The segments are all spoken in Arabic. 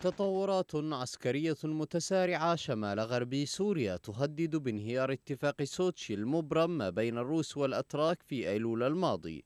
تطورات عسكرية متسارعة شمال غربي سوريا تهدد بانهيار اتفاق سوتشي المبرم ما بين الروس والأتراك في أيلول الماضي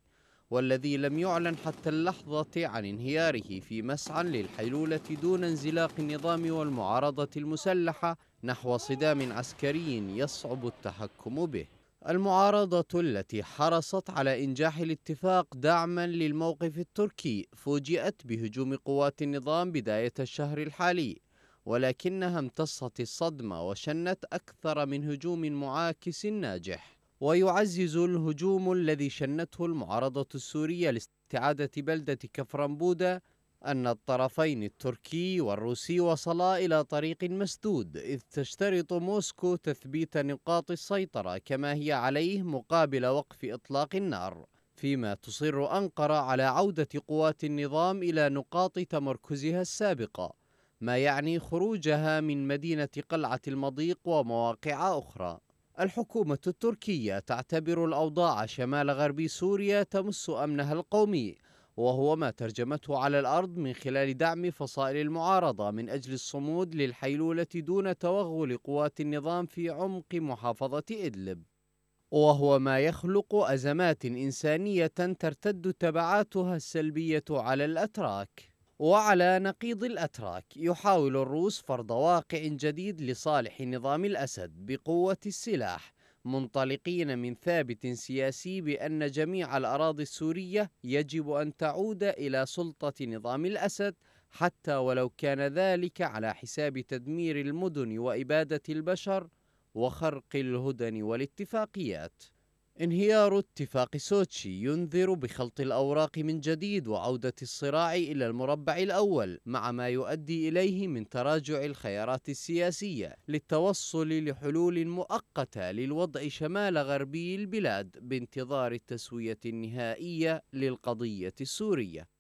والذي لم يعلن حتى اللحظة عن انهياره في مسعى للحيلولة دون انزلاق النظام والمعارضة المسلحة نحو صدام عسكري يصعب التحكم به المعارضة التي حرصت على إنجاح الاتفاق دعما للموقف التركي فوجئت بهجوم قوات النظام بداية الشهر الحالي ولكنها امتصت الصدمة وشنت أكثر من هجوم معاكس ناجح ويعزز الهجوم الذي شنته المعارضة السورية لاستعادة بلدة كفرنبودة أن الطرفين التركي والروسي وصلا إلى طريق مسدود إذ تشترط موسكو تثبيت نقاط السيطرة كما هي عليه مقابل وقف إطلاق النار فيما تصر أنقرة على عودة قوات النظام إلى نقاط تمركزها السابقة ما يعني خروجها من مدينة قلعة المضيق ومواقع أخرى الحكومة التركية تعتبر الأوضاع شمال غربي سوريا تمس أمنها القومي وهو ما ترجمته على الأرض من خلال دعم فصائل المعارضة من أجل الصمود للحيلولة دون توغل قوات النظام في عمق محافظة إدلب وهو ما يخلق أزمات إنسانية ترتد تبعاتها السلبية على الأتراك وعلى نقيض الأتراك يحاول الروس فرض واقع جديد لصالح نظام الأسد بقوة السلاح منطلقين من ثابت سياسي بأن جميع الأراضي السورية يجب أن تعود إلى سلطة نظام الأسد حتى ولو كان ذلك على حساب تدمير المدن وإبادة البشر وخرق الهدن والاتفاقيات انهيار اتفاق سوتشي ينذر بخلط الأوراق من جديد وعودة الصراع إلى المربع الأول مع ما يؤدي إليه من تراجع الخيارات السياسية للتوصل لحلول مؤقتة للوضع شمال غربي البلاد بانتظار التسوية النهائية للقضية السورية